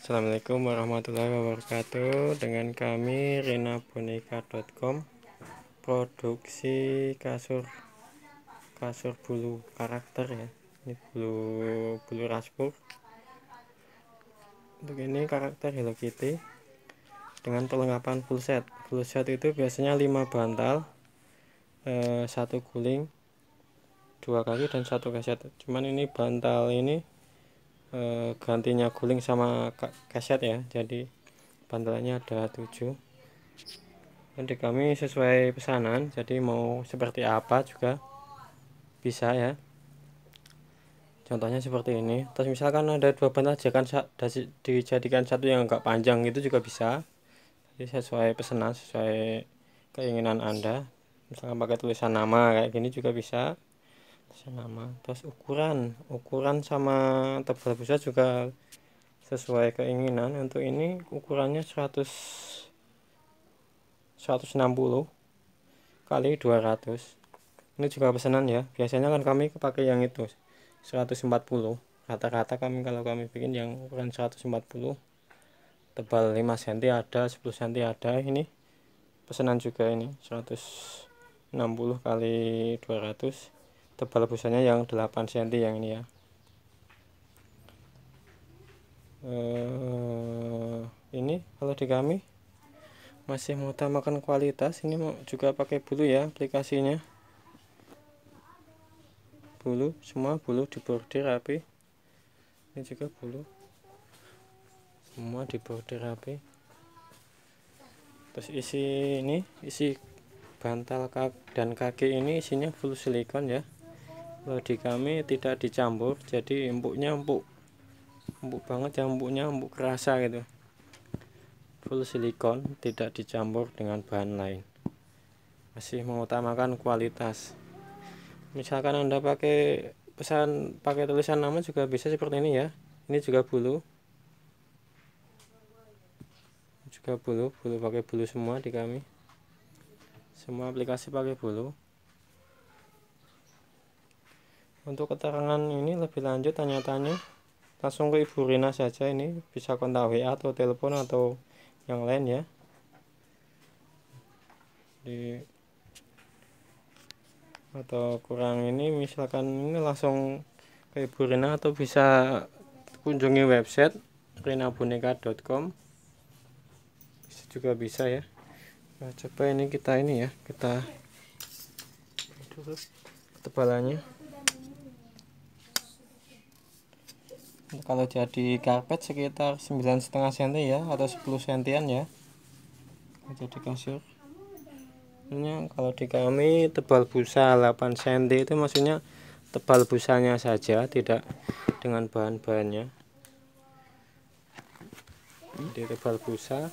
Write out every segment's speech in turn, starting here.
Assalamualaikum warahmatullahi wabarakatuh Dengan kami renaboneka.com Produksi kasur Kasur bulu karakter ya Ini bulu, bulu raspur Untuk ini karakter Hello Kitty Dengan perlengkapan full set Full set itu biasanya 5 bantal eh, satu guling dua kaki dan satu kaset cuman ini bantal ini Eh, gantinya guling sama kaset ya jadi bantalannya ada tujuh. nanti kami sesuai pesanan jadi mau seperti apa juga bisa ya contohnya seperti ini terus misalkan ada dua bantal jangan dijadikan satu yang agak panjang itu juga bisa jadi sesuai pesanan sesuai keinginan anda misalkan pakai tulisan nama kayak gini juga bisa senama terus ukuran ukuran sama tebal busa juga sesuai keinginan untuk ini ukurannya 100 160 kali 200 ini juga pesanan ya biasanya kan kami pakai yang itu 140 rata-rata kami kalau kami bikin yang ukuran 140 tebal 5 cm ada 10 cm ada ini pesanan juga ini 160 kali 200 tebal busanya yang 8 cm yang ini ya uh, ini kalau di kami masih mengutamakan kualitas ini juga pakai bulu ya aplikasinya bulu semua bulu dibordir rapi ini juga bulu semua dibordir rapi terus isi ini isi bantal kaki dan kaki ini isinya full silikon ya di kami tidak dicampur jadi empuknya empuk empuk banget ya empuknya empuk kerasa gitu full silikon tidak dicampur dengan bahan lain masih mengutamakan kualitas misalkan anda pakai pesan pakai tulisan nama juga bisa seperti ini ya ini juga bulu juga bulu bulu pakai bulu semua di kami semua aplikasi pakai bulu untuk keterangan ini lebih lanjut tanya-tanya langsung ke Ibu Rina saja ini bisa kontak WA atau telepon atau yang lain ya. Di atau kurang ini misalkan ini langsung ke Ibu Rina atau bisa kunjungi website rinaboneka.com bisa juga bisa ya nah, coba ini kita ini ya kita tebalannya. ketebalannya kalau jadi karpet sekitar 9,5 cm ya atau 10 cm ya jadi kasur ini kalau di kami tebal busa 8 cm itu maksudnya tebal busanya saja tidak dengan bahan-bahannya Jadi tebal busa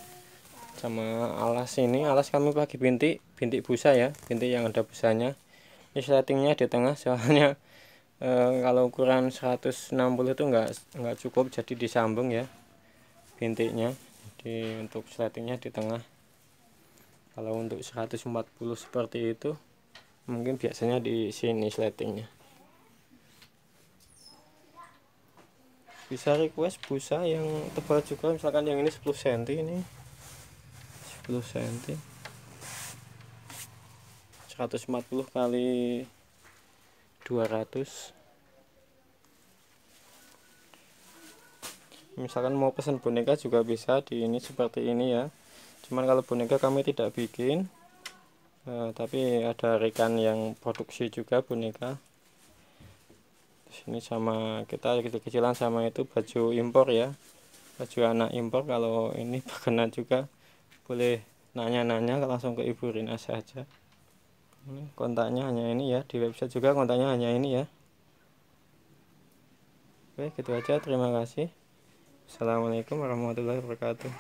sama alas ini alas kami pakai bintik bintik busa ya bintik yang ada busanya ini settingnya di tengah soalnya e, kalau ukuran 160 itu enggak enggak cukup jadi disambung ya bintiknya jadi untuk sletingnya di tengah kalau untuk 140 seperti itu mungkin biasanya di sini sletingnya bisa request busa yang tebal juga misalkan yang ini 10 cm ini 10 cm 140 kali 200 misalkan mau pesan boneka juga bisa di ini seperti ini ya cuman kalau boneka kami tidak bikin eh, tapi ada rekan yang produksi juga boneka sini sama kita kecil-kecilan sama itu baju impor ya baju anak impor kalau ini berkenan juga boleh nanya-nanya langsung ke Ibu Rina saja ini kontaknya hanya ini ya di website juga kontaknya hanya ini ya oke gitu aja terima kasih Assalamualaikum warahmatullahi wabarakatuh